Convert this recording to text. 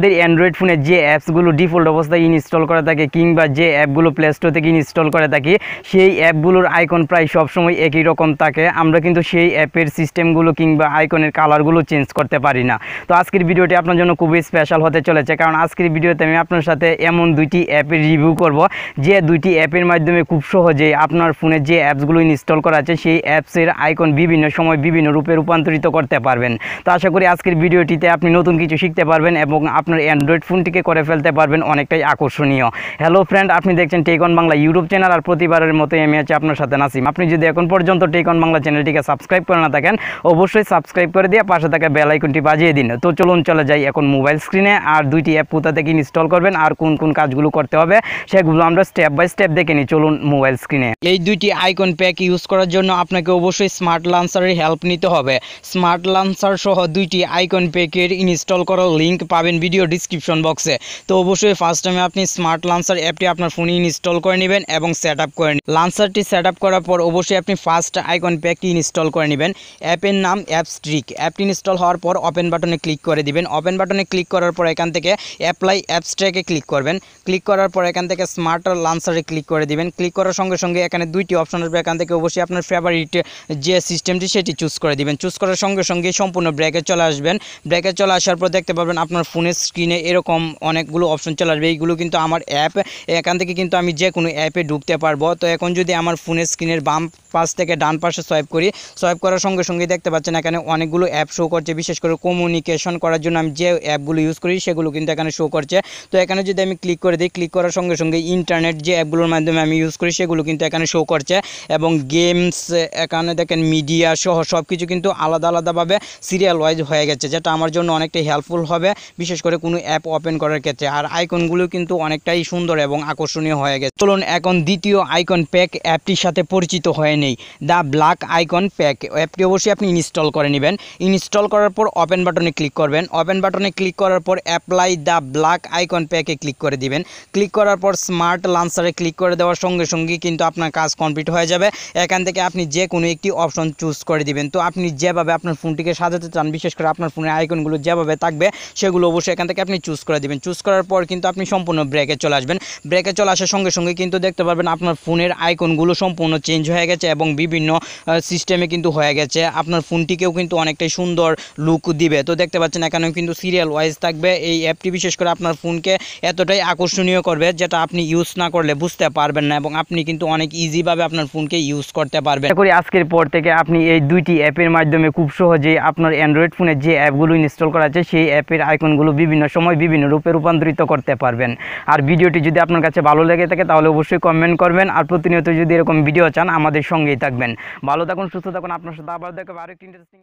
আপনাদের অ্যান্ড্রয়েড ফোনে যে অ্যাপসগুলো ডিফল্ট অবস্থায় ইনস্টল করা থাকে কিংবা যে অ্যাপগুলো প্লে স্টোর থেকে ইনস্টল করে থাকি সেই অ্যাপগুলোর আইকন প্রায় সবসময় একই রকম থাকে আমরা কিন্তু সেই অ্যাপের সিস্টেমগুলো কিংবা আইকনের কালারগুলো চেঞ্জ করতে পারি না তো আজকের ভিডিওটি আপনার জন্য খুবই স্পেশাল হতে চলেছে কারণ আজকের ভিডিওতে আমি আপনার সাথে এমন দুইটি অ্যাপের রিভিউ করব যে দুইটি অ্যাপের মাধ্যমে খুব সহজে আপনার ফোনে যে অ্যাপসগুলো ইনস্টল করা আছে সেই অ্যাপসের আইকন বিভিন্ন সময় বিভিন্ন রূপে রূপান্তরিত করতে পারবেন তো আশা করি আজকের ভিডিওটিতে আপনি নতুন কিছু শিখতে পারবেন এবং আপনার আপনার অ্যান্ড্রয়েড ফোনটিকে করে ফেলতে পারবেন অনেকটাই আকর্ষণীয় হ্যালো ফ্রেন্ড আপনি দেখছেন টেকন বাংলা ইউটিউব চ্যানেল আর প্রতিবারের মতো এমে আছে আপনার সাথে নাসিম আপনি যদি এখন পর্যন্ত টেকন বাংলা চ্যানেলটিকে সাবস্ক্রাইব করে না থাকেন অবশ্যই সাবস্ক্রাইব করে দিয়ে পাশে থাকা বেলাইকনটি বাজিয়ে দিন তো চলুন চলে যাই এখন মোবাইল স্ক্রিনে আর দুইটি অ্যাপ কোথা থেকে ইনস্টল করবেন আর কোন কোন কাজগুলো করতে হবে সেগুলো আমরা স্টেপ বাই স্টেপ দেখে নিই চলুন মোবাইল স্ক্রিনে এই দুইটি আইকন প্যাক ইউজ করার জন্য আপনাকে অবশ্যই স্মার্ট লান্সারের হেল্প নিতে হবে স্মার্ট লান্সার সহ দুইটি আইকন প্যাকের ইনস্টল করার লিঙ্ক পাবেন ভিডিও ভিডিও ডিসক্রিপশন বক্সে তো অবশ্যই ফার্স্ট টাইমে আপনি স্মার্ট লান্সার অ্যাপটি আপনার ফোনে ইনস্টল করে নেবেন এবং সেট আপ করে নেবেন লান্সারটি সেট আপ করার পর অবশ্যই আপনি ফার্স্ট আইকন প্যাকটি ইনস্টল করে নেবেন অ্যাপের নাম অ্যাপ স্ট্রিক অ্যাপটি ইনস্টল হওয়ার পর ওপেন বাটনে ক্লিক করে দিবেন ওপেন বাটনে ক্লিক করার পর এখান থেকে অ্যাপ্লাই অ্যাপস ট্র্যাকে ক্লিক করবেন ক্লিক করার পর এখান থেকে স্মার্ট লান্সারে ক্লিক করে দিবেন ক্লিক করার সঙ্গে সঙ্গে এখানে দুইটি অপশন আসবে এখান থেকে অবশ্যই আপনার ফেভারিট যে সিস্টেমটি সেটি চুজ করে দিবেন চুজ করার সঙ্গে সঙ্গে সম্পূর্ণ ব্র্যাকে চলে আসবেন ব্র্যাকে চলে আসার পর দেখতে পাবেন আপনার ফোনের স্ক্রিনে এরকম অনেকগুলো অপশন চলে আসবে এইগুলো কিন্তু আমার অ্যাপ এখান থেকে কিন্তু আমি যে কোনো অ্যাপে ঢুকতে পারবো তো এখন যদি আমার ফোনের স্ক্রিনের বাম পাশ থেকে ডান পাশে সোয়াইপ করি সোয়াইপ করার সঙ্গে সঙ্গে দেখতে পাচ্ছেন এখানে অনেকগুলো অ্যাপ শো করছে বিশেষ করে কমিউনিকেশন করার জন্য আমি যে অ্যাপগুলো ইউজ করি সেগুলো কিন্তু এখানে শো করছে তো এখানে যদি আমি ক্লিক করে দিই ক্লিক করার সঙ্গে সঙ্গে ইন্টারনেট যে অ্যাপগুলোর মাধ্যমে আমি ইউজ করি সেগুলো কিন্তু এখানে শো করছে এবং গেমস এখানে দেখেন মিডিয়া সহ সব কিছু কিন্তু আলাদা আলাদাভাবে সিরিয়াল ওয়াইজ হয়ে গেছে যেটা আমার জন্য অনেকটাই হেল্পফুল হবে বিশেষ করে কোনো অ্যাপ ওপেন করার ক্ষেত্রে আর আইকনগুলো কিন্তু অনেকটাই সুন্দর এবং আকর্ষণীয় হয়ে গেছে চলুন এখন দ্বিতীয় আইকন প্যাক অ্যাপটির সাথে পরিচিত হয়ে নেই দ্য ব্ল্যাক আইকন প্যাক অ্যাপটি অবশ্যই আপনি ইনস্টল করে নেবেন ইনস্টল করার পর ওপেন বাটনে ক্লিক করবেন ওপেন বাটনে ক্লিক করার পর অ্যাপ্লাই দ্য ব্ল্যাক আইকন প্যাকে ক্লিক করে দিবেন ক্লিক করার পর স্মার্ট লান্সারে ক্লিক করে দেওয়ার সঙ্গে সঙ্গে কিন্তু আপনার কাজ কমপ্লিট হয়ে যাবে এখান থেকে আপনি যে কোনো একটি অপশন চুজ করে দিবেন তো আপনি যেভাবে আপনার ফোনটিকে সাজাতে চান বিশেষ করে আপনার ফোনের আইকনগুলো যেভাবে থাকবে সেগুলো অবশ্যই এখান থেকে আপনি চুজ করে দেবেন চুজ করার পর কিন্তু আপনি সম্পূর্ণ ব্রেকে চলে আসবেন ব্রেকে চলে আসার সঙ্গে সঙ্গে কিন্তু দেখতে পারবেন আপনার ফোনের আইকনগুলো সম্পূর্ণ চেঞ্জ হয়ে গেছে এবং বিভিন্ন সিস্টেমে কিন্তু হয়ে গেছে আপনার ফোনটিকেও কিন্তু অনেকটাই সুন্দর লুক দিবে তো দেখতে পাচ্ছেন এখানেও কিন্তু সিরিয়াল ওয়াইজ থাকবে এই অ্যাপটি বিশেষ করে আপনার ফোনকে এতটাই আকর্ষণীয় করবে যেটা আপনি ইউজ না করলে বুঝতে পারবেন না এবং আপনি কিন্তু অনেক ইজিভাবে আপনার ফোনকে ইউজ করতে পারবেন করি আজকের পর থেকে আপনি এই দুইটি অ্যাপের মাধ্যমে খুব সহজেই আপনার অ্যান্ড্রয়েড ফোনের যে অ্যাপগুলো ইনস্টল করা আছে সেই অ্যাপের আইকনগুলো বিভিন্ন বিভিন্ন সময় বিভিন্ন রূপে রূপান্তরিত করতে পারবেন আর ভিডিওটি যদি আপনার কাছে ভালো লেগে থাকে তাহলে অবশ্যই কমেন্ট করবেন আর প্রতিনিয়ত যদি এরকম ভিডিও চান আমাদের সঙ্গেই থাকবেন ভালো থাকুন সুস্থ থাকুন আপনার সাথে আবার দেখাবো আরেকটি ইন্টারেস্টিং